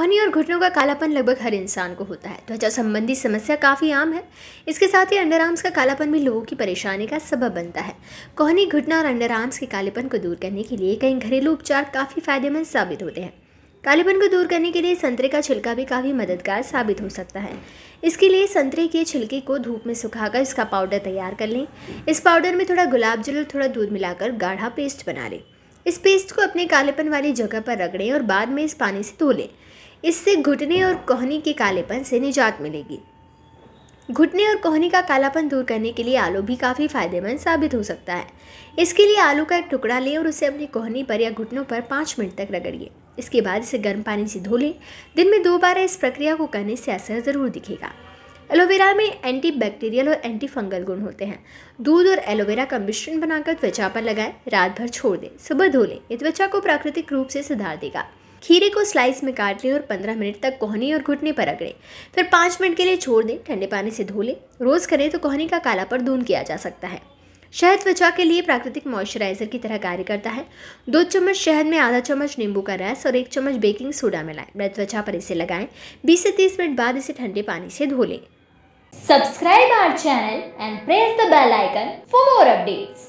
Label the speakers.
Speaker 1: कोहनी और घुटनों का कालापन लगभग हर इंसान को होता है त्वचा संबंधी समस्या काफ़ी आम है इसके साथ ही अंडर आर्म्स का कालापन भी लोगों की परेशानी का सबब बनता है कोहनी घुटना और अंडर आर्म्स के कालेपन को दूर करने के लिए कई घरेलू उपचार काफ़ी फायदेमंद साबित होते हैं कालेपन को दूर करने के लिए संतरे का छिलका भी काफ़ी मददगार साबित हो सकता है इसके लिए संतरे के छिलके को धूप में सुखाकर इसका पाउडर तैयार कर लें इस पाउडर में थोड़ा गुलाब जल और थोड़ा दूध मिलाकर गाढ़ा पेस्ट बना लें इस पेस्ट को अपने कालेपन वाली जगह पर रगड़ें और बाद में इस पानी से धो लें इससे घुटने और कोहनी के कालेपन से निजात मिलेगी घुटने और कोहनी का कालापन दूर करने के लिए आलू भी काफ़ी फायदेमंद साबित हो सकता है इसके लिए आलू का एक टुकड़ा लें और उसे अपनी कोहनी पर या घुटनों पर पाँच मिनट तक रगड़िए इसके बाद इसे गर्म पानी से धो लें दिन में दो बार इस प्रक्रिया को करने से असर ज़रूर दिखेगा एलोवेरा में एंटी बैक्टीरियल और एंटी फंगल गुण होते हैं दूध और एलोवेरा का मिश्रण बनाकर त्वचा पर लगाएं रात भर छोड़ दें सुबह धो लें ये त्वचा को प्राकृतिक रूप से सुधार देगा खीरे को स्लाइस में काट लें और 15 मिनट तक कोहनी और घुटने पर रगड़ें फिर 5 मिनट के लिए छोड़ दें ठंडे पानी से धो लें रोज़ करें तो कोहनी का कालापन दून किया जा सकता है शहद त्वचा के लिए प्राकृतिक मॉइस्चराइजर की तरह कार्य करता है दो चम्मच शहद में आधा चम्मच नींबू का रस और एक चम्मच बेकिंग सोडा मिलाएं मृत त्वचा पर इसे लगाएं 20 से 30 मिनट बाद इसे ठंडे पानी से धो लें subscribe our channel and press the bell icon for more updates